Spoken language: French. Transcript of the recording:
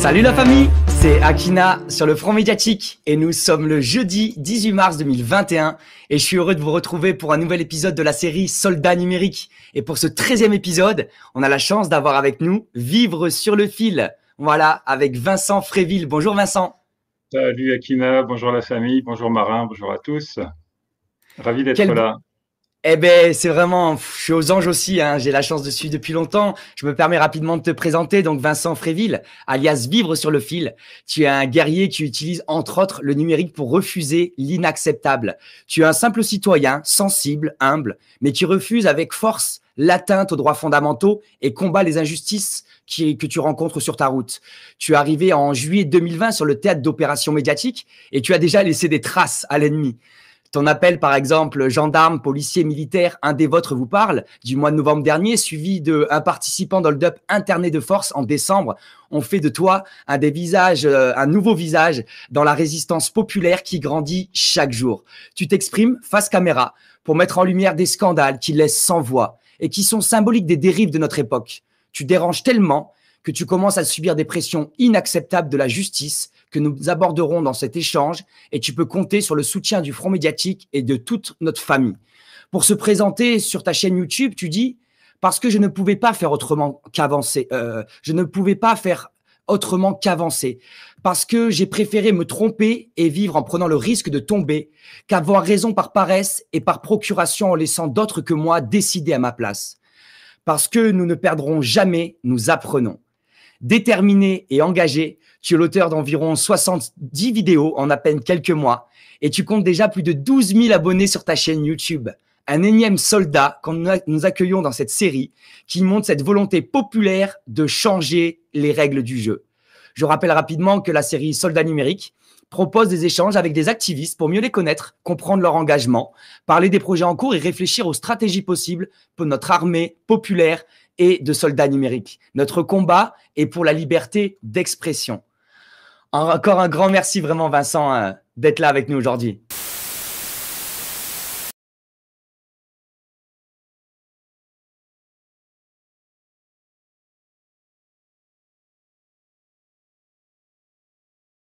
Salut la famille, c'est Akina sur le front médiatique et nous sommes le jeudi 18 mars 2021 et je suis heureux de vous retrouver pour un nouvel épisode de la série Soldats numériques. Et pour ce treizième épisode, on a la chance d'avoir avec nous Vivre sur le fil. Voilà, avec Vincent Fréville. Bonjour Vincent. Salut Akina, bonjour la famille, bonjour Marin, bonjour à tous. Ravi d'être là. Eh ben, c'est vraiment, je suis aux anges aussi, hein. j'ai la chance de suivre depuis longtemps. Je me permets rapidement de te présenter, donc Vincent Fréville, alias Vivre sur le fil. Tu es un guerrier qui utilise entre autres le numérique pour refuser l'inacceptable. Tu es un simple citoyen, sensible, humble, mais qui refuse avec force l'atteinte aux droits fondamentaux et combat les injustices que tu rencontres sur ta route. Tu es arrivé en juillet 2020 sur le théâtre d'opérations médiatiques et tu as déjà laissé des traces à l'ennemi ton appel, par exemple, gendarme, policier, militaire, un des vôtres vous parle, du mois de novembre dernier, suivi d'un participant dans le interné de force en décembre. On fait de toi un des visages, euh, un nouveau visage dans la résistance populaire qui grandit chaque jour. Tu t'exprimes face caméra pour mettre en lumière des scandales qui laissent sans voix et qui sont symboliques des dérives de notre époque. Tu déranges tellement que tu commences à subir des pressions inacceptables de la justice que nous aborderons dans cet échange et tu peux compter sur le soutien du Front médiatique et de toute notre famille. Pour se présenter sur ta chaîne YouTube, tu dis parce que je ne pouvais pas faire autrement qu'avancer. Euh, je ne pouvais pas faire autrement qu'avancer. Parce que j'ai préféré me tromper et vivre en prenant le risque de tomber qu'avoir raison par paresse et par procuration en laissant d'autres que moi décider à ma place. Parce que nous ne perdrons jamais, nous apprenons. Déterminé et engagé, tu es l'auteur d'environ 70 vidéos en à peine quelques mois et tu comptes déjà plus de 12 000 abonnés sur ta chaîne YouTube. Un énième soldat que nous accueillons dans cette série qui montre cette volonté populaire de changer les règles du jeu. Je rappelle rapidement que la série Soldats numériques propose des échanges avec des activistes pour mieux les connaître, comprendre leur engagement, parler des projets en cours et réfléchir aux stratégies possibles pour notre armée populaire et de soldats numériques. Notre combat est pour la liberté d'expression. Encore un grand merci vraiment Vincent hein, d'être là avec nous aujourd'hui.